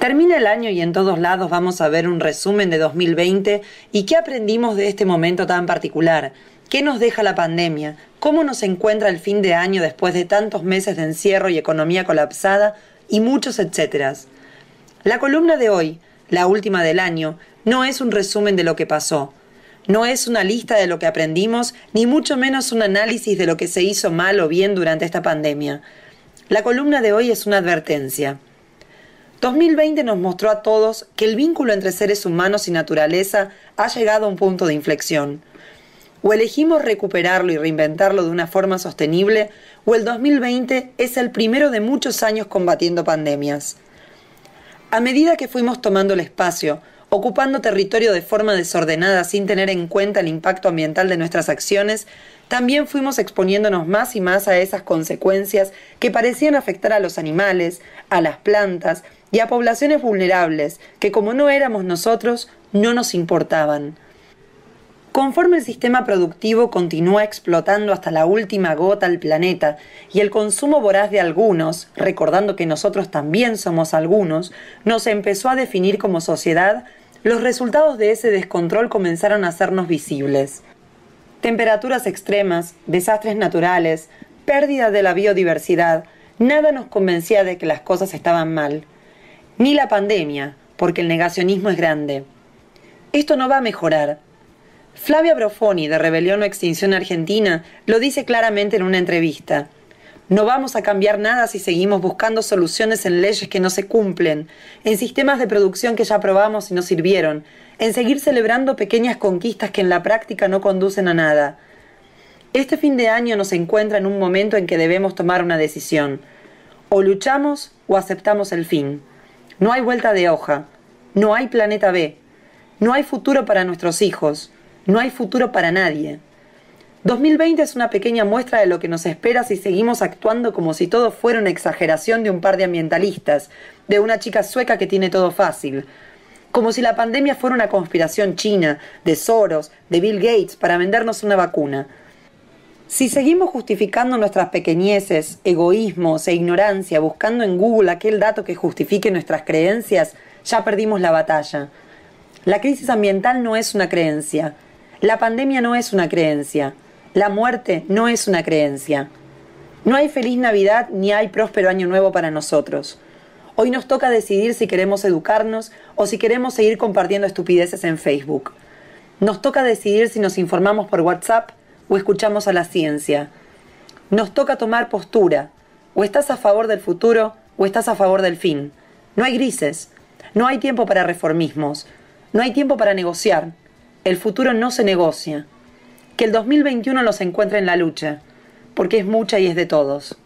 Termina el año y en todos lados vamos a ver un resumen de 2020 y qué aprendimos de este momento tan particular, qué nos deja la pandemia, cómo nos encuentra el fin de año después de tantos meses de encierro y economía colapsada y muchos etcétera. La columna de hoy, la última del año, no es un resumen de lo que pasó, no es una lista de lo que aprendimos, ni mucho menos un análisis de lo que se hizo mal o bien durante esta pandemia. La columna de hoy es una advertencia. 2020 nos mostró a todos que el vínculo entre seres humanos y naturaleza ha llegado a un punto de inflexión. O elegimos recuperarlo y reinventarlo de una forma sostenible, o el 2020 es el primero de muchos años combatiendo pandemias. A medida que fuimos tomando el espacio, ocupando territorio de forma desordenada sin tener en cuenta el impacto ambiental de nuestras acciones, también fuimos exponiéndonos más y más a esas consecuencias que parecían afectar a los animales, a las plantas y a poblaciones vulnerables que como no éramos nosotros, no nos importaban. Conforme el sistema productivo continúa explotando hasta la última gota al planeta y el consumo voraz de algunos, recordando que nosotros también somos algunos, nos empezó a definir como sociedad los resultados de ese descontrol comenzaron a hacernos visibles. Temperaturas extremas, desastres naturales, pérdida de la biodiversidad, nada nos convencía de que las cosas estaban mal. Ni la pandemia, porque el negacionismo es grande. Esto no va a mejorar. Flavia Brofoni, de Rebelión o Extinción Argentina, lo dice claramente en una entrevista. No vamos a cambiar nada si seguimos buscando soluciones en leyes que no se cumplen, en sistemas de producción que ya aprobamos y no sirvieron, en seguir celebrando pequeñas conquistas que en la práctica no conducen a nada. Este fin de año nos encuentra en un momento en que debemos tomar una decisión. O luchamos o aceptamos el fin. No hay vuelta de hoja. No hay planeta B. No hay futuro para nuestros hijos. No hay futuro para nadie. 2020 es una pequeña muestra de lo que nos espera si seguimos actuando como si todo fuera una exageración de un par de ambientalistas, de una chica sueca que tiene todo fácil. Como si la pandemia fuera una conspiración china, de Soros, de Bill Gates, para vendernos una vacuna. Si seguimos justificando nuestras pequeñeces, egoísmos e ignorancia buscando en Google aquel dato que justifique nuestras creencias, ya perdimos la batalla. La crisis ambiental no es una creencia. La pandemia no es una creencia. La muerte no es una creencia. No hay feliz Navidad ni hay próspero año nuevo para nosotros. Hoy nos toca decidir si queremos educarnos o si queremos seguir compartiendo estupideces en Facebook. Nos toca decidir si nos informamos por WhatsApp o escuchamos a la ciencia. Nos toca tomar postura. O estás a favor del futuro o estás a favor del fin. No hay grises. No hay tiempo para reformismos. No hay tiempo para negociar. El futuro no se negocia que el 2021 nos encuentre en la lucha, porque es mucha y es de todos.